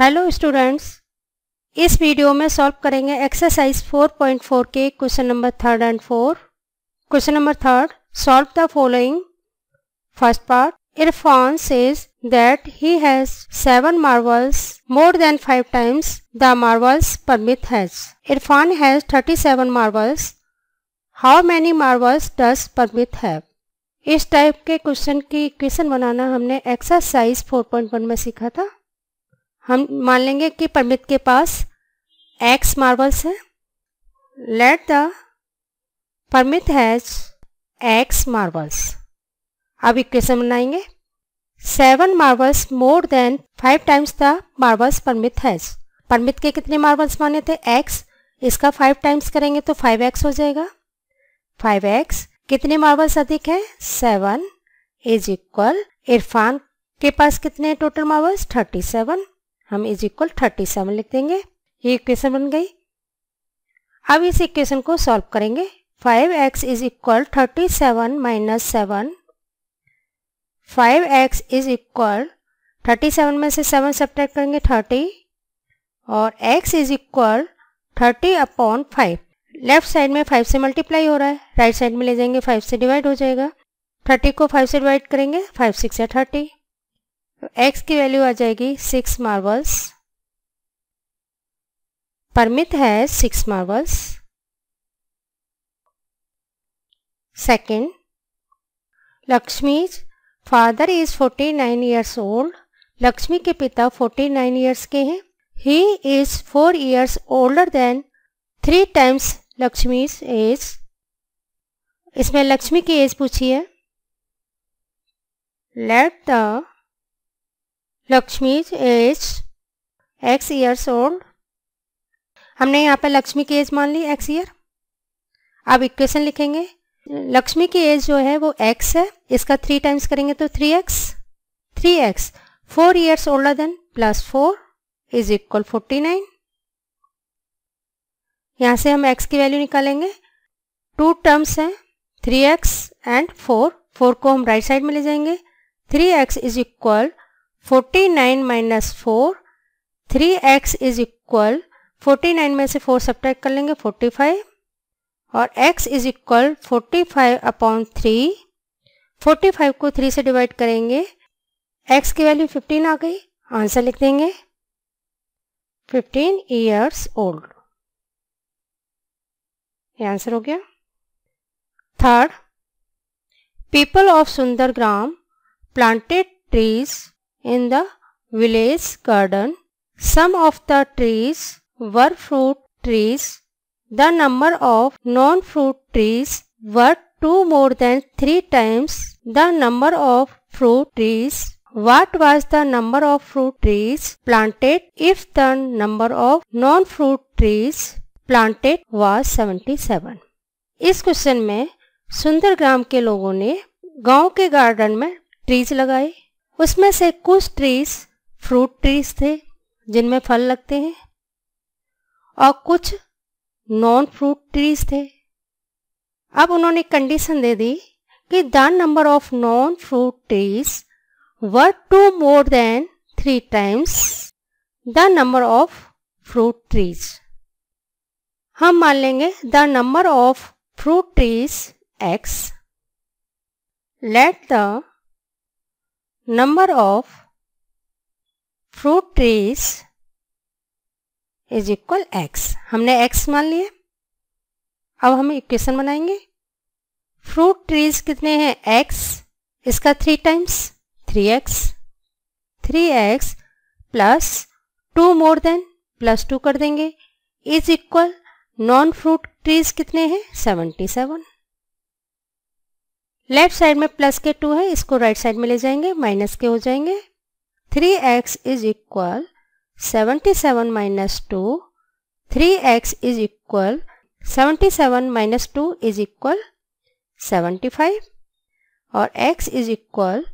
Hello students इस video में solve करेंगे एक्सरसाइज 4.4 के question number third and four question number third solve the following first part Irfan says that he has seven marvels more than five times the marvels Parmit has Irfan has 37 marvels. How many marvels does Parmit है इस type के question की question बनाना हमने exercise 4.1 में सीखा था हम मान लेंगे कि परमित के पास एक्स मार्बल्स है let the Parmit has x marbles अब इक्वेशन बनाएंगे seven marbles more than five times the marbles Parmit has Parmit के कितने मार्बल्स माने थे एक्स इसका फाइव टाइम्स करेंगे तो फाइव एक्स हो जाएगा फाइव एक्स कितने मार्बल्स अधिक है सेवन इज इक्वल इरफान के पास कितने टोटल मार्बल्स थर्टी सेवन हम इज इक्वल थर्टी सेवन लिख देंगे ये इक्वेशन बन गई अब इस इक्वेशन को सॉल्व करेंगे five x is equal thirty seven minus seven five x is equal thirty seven में से सेवन सब्ट्रैक्ट करेंगे थर्टी और x is equal thirty upon five left side में फाइव से मल्टीप्लाई हो रहा है राइट right साइड में ले जाएंगे फाइव से डिवाइड हो जाएगा थर्टी को फाइव से डिवाइड करेंगे फाइव सिक्स या थर्टी तो x की वैल्यू आ जाएगी सिक्स मार्बल्स परमिट है six marbles second Lakshmi's father is forty nine years old Lakshmi के पिता फोर्टी नाइन ईयर्स के हैं he is four years older than three times Lakshmi age इसमें लक्ष्मी की एज पूछी है let the Lakshmi age x years old हमने यहाँ पर लक्ष्मी की एज मान ली एक्स ईयर अब इक्वेशन लिखेंगे लक्ष्मी की एज जो है वो एक्स है इसका थ्री टाइम्स करेंगे तो three x three x four years older than plus four is equal forty nine यहाँ से हम एक्स की वैल्यू निकालेंगे टू टर्म्स हैं three x and four four को हम राइट right साइड में ले जाएंगे three x is equal 49 minus four three x is equal forty nine में से फोर सब्ट्रैक्ट कर लेंगे फोर्टी फाइव और x is equal forty five upon three forty five को थ्री से डिवाइड करेंगे x की वैल्यू फिफ्टीन आ गई आंसर लिख देंगे फिफ्टीन ईयर्स ओल्ड ये आंसर हो गया third people of Sundargram planted trees in the village garden. Some of the trees were fruit trees. The number of non-fruit trees were two more than three times the number of fruit trees. What was the number of fruit trees planted if the number of non-fruit trees planted was 77? इस question में सुंदरग्राम ke logon ne gaon ke garden mein trees lagaye उसमें से कुछ trees fruit trees थे जिनमें फल लगते हैं और कुछ नॉन फ्रूट ट्रीज थे अब उन्होंने कंडीशन दे दी कि the number of non fruit trees were two more than three times the number of fruit trees हम मान लेंगे the number of fruit trees x let the number of fruit trees is equal x हमने x मान लिया अब हम equation बनाएंगे fruit trees कितने हैं एक्स इसका three times three x three x plus two more than plus two कर देंगे is equal non fruit trees कितने हैं सेवेंटी सेवन लेफ्ट साइड में प्लस के टू है इसको राइट right साइड में ले जाएंगे माइनस के हो जाएंगे three x is equal seventy seven minus two three x is equal seventy seven minus two is equal seventy five और x is equal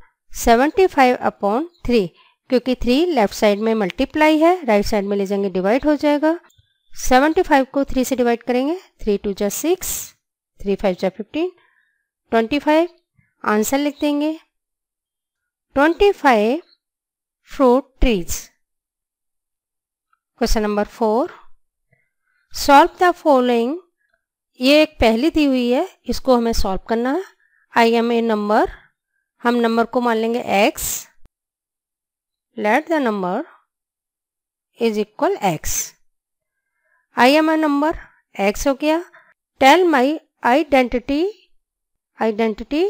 seventy five upon three क्योंकि three left side में multiply है right right side में ले जाएंगे divide हो जाएगा seventy five को थ्री से डिवाइड करेंगे थ्री टू जा सिक्स थ्री फाइव जा फिफ्टीन ट्वेंटी फाइव आंसर लिख देंगे twenty five fruit trees question number four solve the following ये एक पहली दी हुई है इसको हमें सॉल्व करना है आई एम ए नंबर हम नंबर को मान लेंगे x let the number is equal x I am a number x हो गया tell my identity identity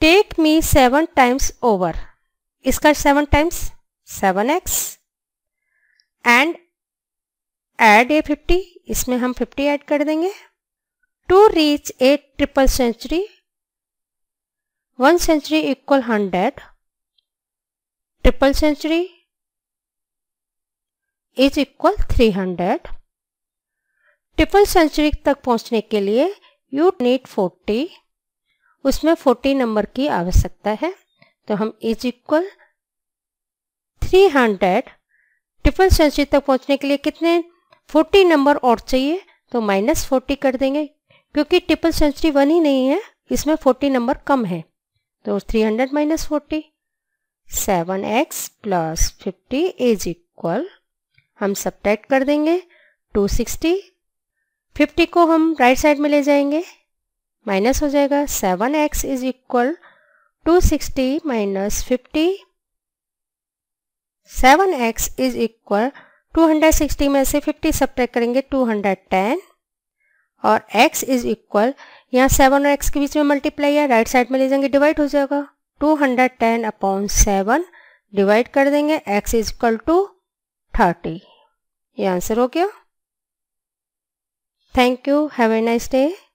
take me seven times over इसका seven times seven x and add a fifty इसमें हम fifty add कर देंगे to reach a triple century one century equal hundred triple century is equal three hundred triple century तक पहुंचने के लिए you need forty उसमें फोर्टी नंबर की आवश्यकता है तो हम is equal three hundred triple century तक पहुंचने के लिए कितने फोर्टी नंबर और चाहिए तो माइनस फोर्टी कर देंगे क्योंकि ट्रिपल सेंचुरी वन ही नहीं है इसमें फोर्टी नंबर कम है तो three hundred minus forty seven x plus fifty is equal हम सब कर देंगे टू सिक्सटी फिफ्टी को हम राइट साइड में ले जाएंगे माइनस हो जाएगा seven x is equal two sixty minus fifty seven x is equal two hundred sixty में से फिफ्टी सब्ट्रैक्ट करेंगे टू हंड्रेड टेन और एक्स इज इक्वल यहाँ सेवन और एक्स के बीच में मल्टीप्लाई है राइट साइड में ले जाएंगे डिवाइड हो जाएगा two hundred ten upon seven divide कर देंगे x is equal to thirty ये आंसर हो गया thank you have a nice day